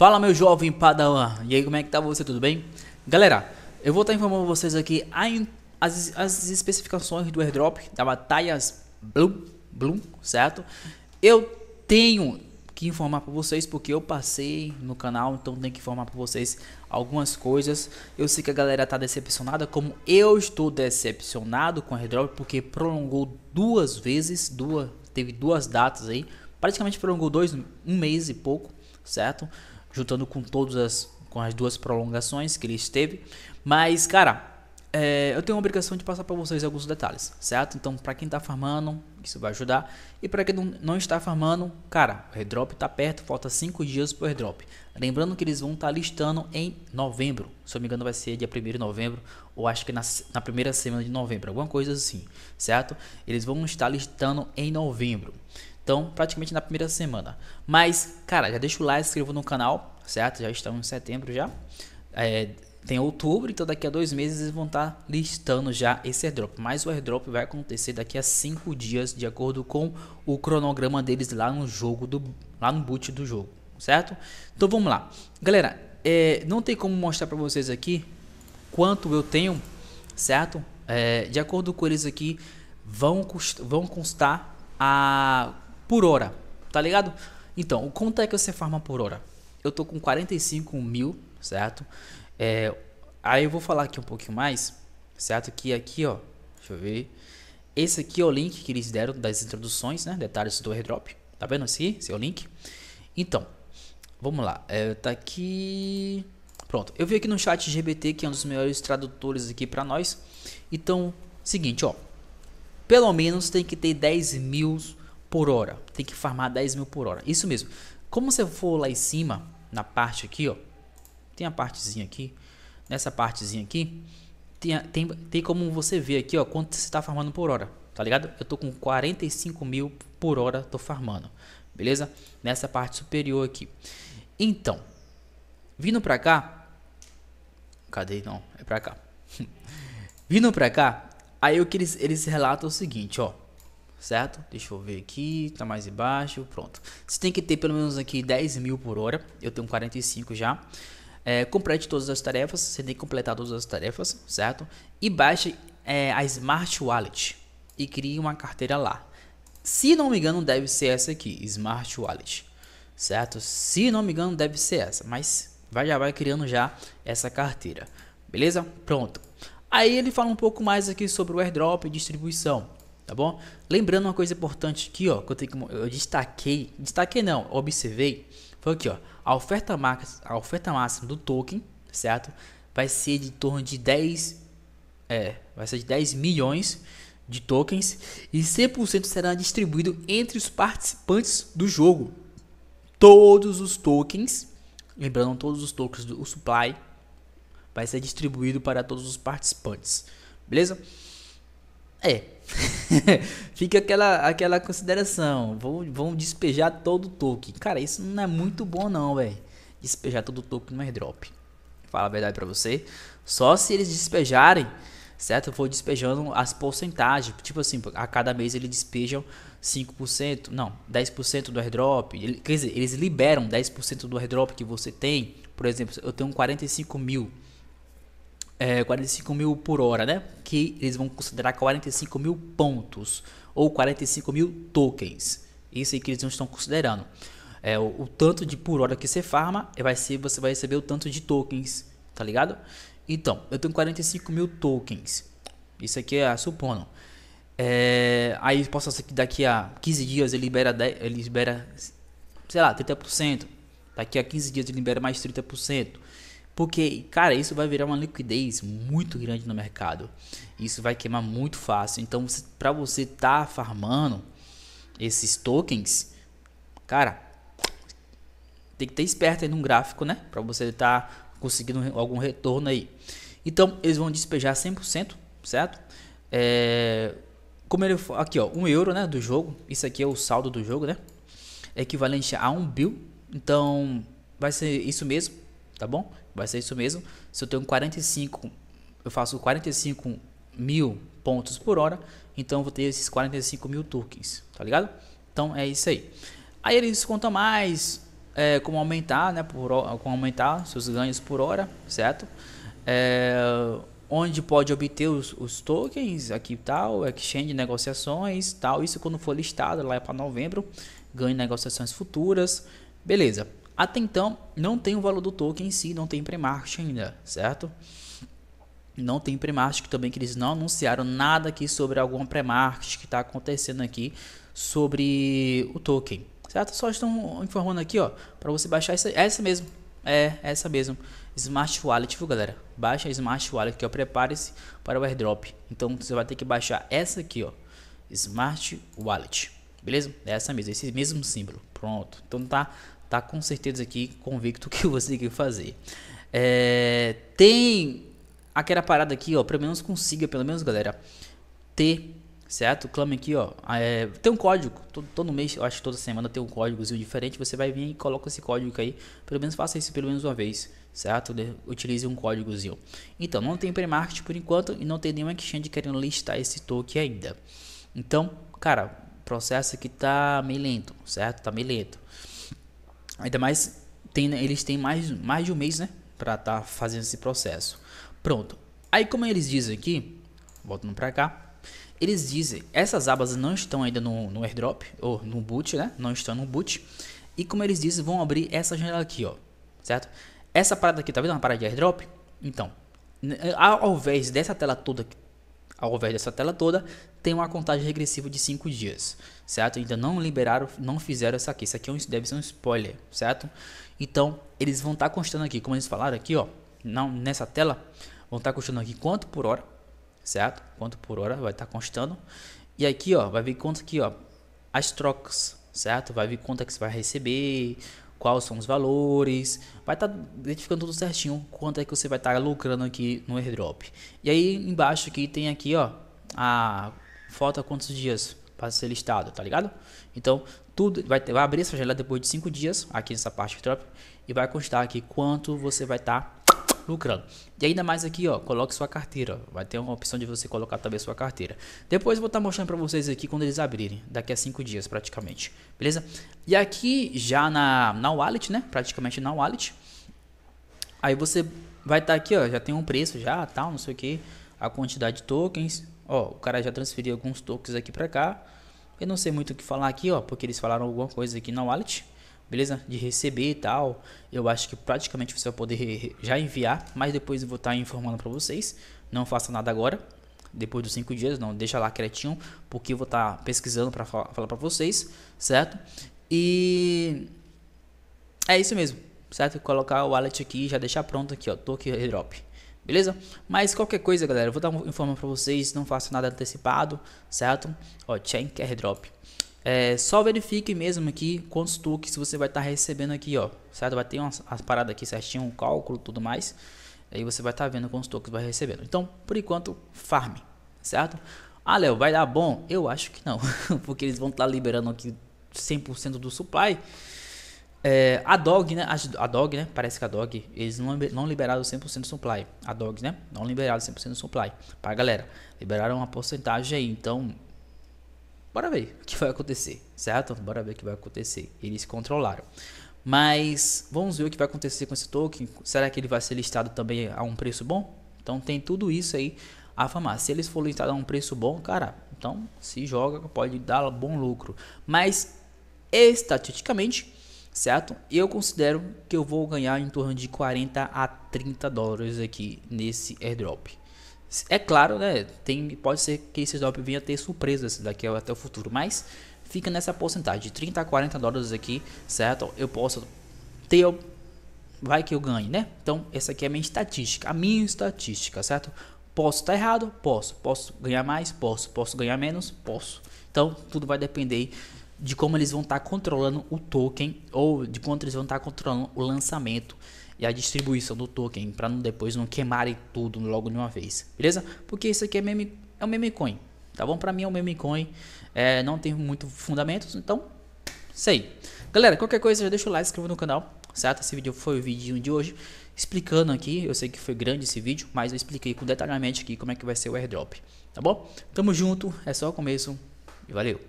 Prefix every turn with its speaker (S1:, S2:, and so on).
S1: Fala meu jovem padawan, e aí como é que tá você, tudo bem? Galera, eu vou estar informando vocês aqui as, as especificações do airdrop da Batalhas Bloom, Bloom certo? Eu tenho que informar para vocês porque eu passei no canal, então tenho que informar para vocês algumas coisas. Eu sei que a galera tá decepcionada, como eu estou decepcionado com o airdrop porque prolongou duas vezes, duas, teve duas datas aí, praticamente prolongou dois, um mês e pouco, certo? juntando com todas as, com as duas prolongações que ele esteve. Mas, cara, é, eu tenho a obrigação de passar para vocês alguns detalhes, certo? Então, para quem está farmando, isso vai ajudar. E para quem não, não está farmando, cara, o redrop está perto, falta 5 dias para o Lembrando que eles vão estar tá listando em novembro, se eu me engano vai ser dia 1 de novembro, ou acho que na, na primeira semana de novembro, alguma coisa assim, certo? Eles vão estar listando em novembro. Então, praticamente na primeira semana. Mas, cara, já deixa o like, se inscreva no canal, certo? Já estamos em setembro já. É, tem outubro, então daqui a dois meses eles vão estar tá listando já esse airdrop. Mas o airdrop vai acontecer daqui a cinco dias, de acordo com o cronograma deles lá no jogo do lá no boot do jogo, certo? Então vamos lá, galera. É, não tem como mostrar para vocês aqui quanto eu tenho, certo? É, de acordo com eles aqui, vão, vão constar a por hora, tá ligado? Então, quanto é que você farma por hora? Eu tô com 45 mil, certo? É, aí eu vou falar aqui um pouquinho mais, certo? Que aqui, ó, deixa eu ver. Esse aqui é o link que eles deram das introduções, né? Detalhes do airdrop. Tá vendo assim? Esse é o link. Então, vamos lá. É, tá aqui. Pronto. Eu vi aqui no chat GBT, que é um dos melhores tradutores aqui para nós. Então, seguinte, ó. Pelo menos tem que ter 10 mil por hora. Tem que farmar 10 mil por hora. Isso mesmo. Como você for lá em cima, na parte aqui, ó. Tem a partezinha aqui. Nessa partezinha aqui. Tem, tem, tem como você ver aqui, ó. Quanto você está farmando por hora. Tá ligado? Eu tô com 45 mil por hora. Tô farmando. Beleza? Nessa parte superior aqui. Então. Vindo pra cá. Cadê? Não. É pra cá. vindo pra cá. Aí o que eles, eles relatam é o seguinte, ó certo? Deixa eu ver aqui, tá mais embaixo, pronto. Você tem que ter pelo menos aqui 10 mil por hora, eu tenho 45 já. É, complete todas as tarefas, você tem que completar todas as tarefas, certo? E baixe é, a Smart Wallet e crie uma carteira lá. Se não me engano, deve ser essa aqui, Smart Wallet, certo? Se não me engano, deve ser essa, mas vai, já vai criando já essa carteira, beleza? Pronto. Aí ele fala um pouco mais aqui sobre o airdrop e distribuição tá bom? Lembrando uma coisa importante aqui, ó, que eu, tenho que, eu destaquei, destaquei não, observei, foi aqui, ó, a oferta, máxima a oferta máxima do token, certo? Vai ser de torno de 10, é, vai ser de 10 milhões de tokens e 100% será distribuído entre os participantes do jogo. Todos os tokens, lembrando, todos os tokens do supply vai ser distribuído para todos os participantes. Beleza? É, Fica aquela, aquela consideração. Vão, vão despejar todo o token Cara, isso não é muito bom, não, velho. Despejar todo o token no airdrop. É Fala a verdade pra você. Só se eles despejarem, certo? For despejando as porcentagens. Tipo assim, a cada mês eles despejam 5%, não, 10% do airdrop. Quer dizer, eles liberam 10% do airdrop que você tem. Por exemplo, eu tenho 45 mil é, 45 mil por hora, né? Que eles vão considerar 45 mil pontos ou 45 mil tokens. Isso aí que eles não estão considerando. É, o, o, tanto de por hora que você farma é, vai ser você vai receber o tanto de tokens, tá ligado? Então, eu tenho 45 mil tokens. Isso aqui é supondo. É, aí posso ser que daqui a 15 dias ele libera, 10, ele libera sei lá, 30%. Daqui a 15 dias ele libera mais 30%. Porque, cara, isso vai virar uma liquidez muito grande no mercado. Isso vai queimar muito fácil. Então, para você tá farmando esses tokens, cara, tem que ter esperto aí no gráfico, né? Para você tá conseguindo algum retorno aí. Então, eles vão despejar 100%, certo? É, como ele aqui, ó, um euro, né, do jogo. Isso aqui é o saldo do jogo, né? É equivalente a um bill. Então, vai ser isso mesmo, tá bom? vai ser isso mesmo. Se eu tenho 45, eu faço 45 mil pontos por hora, então eu vou ter esses 45 mil tokens, tá ligado? Então é isso aí. Aí eles contam mais é, como aumentar, né? Por, como aumentar seus ganhos por hora, certo? É, onde pode obter os, os, tokens, aqui tal, exchange, negociações, tal. Isso quando for listado lá é para novembro, ganho negociações futuras, beleza. Até então, não tem o valor do token em si, não tem pre-market ainda, certo? Não tem pre-market também, que eles não anunciaram nada aqui sobre alguma pre-market que está acontecendo aqui sobre o token, certo? Só estão informando aqui, ó, para você baixar essa, essa mesmo, é essa mesmo, Smart Wallet, viu, galera? Baixa a Smart Wallet aqui, ó, prepare-se para o airdrop. Então, você vai ter que baixar essa aqui, ó, Smart Wallet, beleza? É essa mesmo, esse mesmo símbolo, pronto. Então, tá tá com certeza aqui convicto que você quer fazer. É, tem aquela parada aqui, ó, pelo menos consiga, pelo menos, galera, ter, certo? Clame aqui, ó, ah, é, tem um código, todo, todo mês, eu acho toda semana tem um códigozinho diferente, você vai vir e coloca esse código aí, pelo menos faça isso pelo menos uma vez, certo? Utilize um códigozinho. Então, não tem pre-market por enquanto e não tem nenhuma exchange querendo listar esse token ainda. Então, cara, processo que tá meio lento, certo? Tá meio lento. Ainda mais, tem, né, eles têm mais, mais de um mês, né? Pra estar tá fazendo esse processo. Pronto. Aí, como eles dizem aqui, voltando pra cá, eles dizem, essas abas não estão ainda no, no airdrop, ou no boot, né? Não estão no boot. E como eles dizem, vão abrir essa janela aqui, ó. Certo? Essa parada aqui, tá vendo uma parada de airdrop? Então, ao invés dessa tela toda ao invés dessa tela toda, tem uma contagem regressiva de 5 dias, certo? Ainda então, não liberaram, não fizeram essa aqui. Isso aqui é deve ser um spoiler, certo? Então, eles vão estar tá constando aqui, como eles falaram aqui, ó, não, nessa tela, vão estar tá constando aqui quanto por hora, certo? Quanto por hora vai estar tá constando. E aqui, ó, vai vir quanto aqui, ó, as trocas, certo? Vai vir quanto é que você vai receber, quais são os valores, vai estar tá identificando tudo certinho quanto é que você vai estar tá lucrando aqui no airdrop. E aí embaixo aqui tem aqui, ó, a falta quantos dias para ser listado, tá ligado? Então, tudo vai, ter, vai abrir essa janela depois de cinco dias aqui nessa parte de airdrop e vai constar aqui quanto você vai estar tá lucrando. E ainda mais aqui, ó, coloque sua carteira. Ó. Vai ter uma opção de você colocar também sua carteira. Depois eu vou estar tá mostrando para vocês aqui quando eles abrirem, daqui a cinco dias praticamente, beleza? E aqui já na, na wallet, né, praticamente na wallet, aí você vai estar tá aqui, ó, já tem um preço já, tal, não sei o que, a quantidade de tokens, ó, o cara já transferiu alguns tokens aqui para cá, eu não sei muito o que falar aqui, ó, porque eles falaram alguma coisa aqui na wallet, beleza? De receber e tal. Eu acho que praticamente você vai poder já enviar, mas depois eu vou estar tá informando para vocês. Não faça nada agora, depois dos cinco dias, não, deixa lá quietinho, porque eu vou estar tá pesquisando para falar, para vocês, certo? E é isso mesmo, certo? Colocar o wallet aqui, já deixar pronto aqui, ó, token airdrop. Beleza? Mas qualquer coisa, galera, eu vou dar tá um informe para vocês, não faço nada antecipado, certo? Ó, chain drop. É, só verifique mesmo aqui quantos toques você vai estar tá recebendo aqui, ó. Certo? Vai ter umas, as paradas aqui certinho, um cálculo tudo mais. Aí você vai estar tá vendo quantos toques vai recebendo. Então, por enquanto, farm, certo? Ah, Léo, vai dar bom? Eu acho que não, porque eles vão estar tá liberando aqui 100% do supply. É, a Dog, né? A, a, Dog, né? Parece que a Dog, eles não, não liberaram 100% do supply. A Dog, né? Não liberaram 100% do supply pra galera. Liberaram uma porcentagem aí, então bora ver o que vai acontecer, certo? Bora ver o que vai acontecer. Eles controlaram. Mas vamos ver o que vai acontecer com esse token. Será que ele vai ser listado também a um preço bom? Então tem tudo isso aí a famar. Se eles for listados a um preço bom, cara, então se joga, pode dar bom lucro. Mas estatisticamente, certo? Eu considero que eu vou ganhar em torno de 40 a 30 dólares aqui nesse airdrop. É claro, né? Tem, pode ser que esses drops venham a ter surpresas daqui até o futuro, mas fica nessa porcentagem de 30 a 40 dólares aqui, certo? Eu posso ter vai que eu ganhe, né? Então, essa aqui é a minha estatística, a minha estatística, certo? Posso estar tá errado? Posso. Posso ganhar mais? Posso. Posso ganhar menos? Posso. Então, tudo vai depender de como eles vão estar tá controlando o token ou de quanto eles vão estar tá controlando o lançamento e a distribuição do token para depois não queimarem tudo logo de uma vez, beleza? Porque isso aqui é meme, é um meme coin, tá bom? Para mim é um meme coin, é, não tem muito fundamentos, então sei. Galera, qualquer coisa já deixa o like, se inscreva no canal, certo? Esse vídeo foi o vídeo de hoje explicando aqui, eu sei que foi grande esse vídeo, mas eu expliquei com detalhamento aqui como é que vai ser o airdrop, tá bom? Tamo junto, é só o começo e valeu!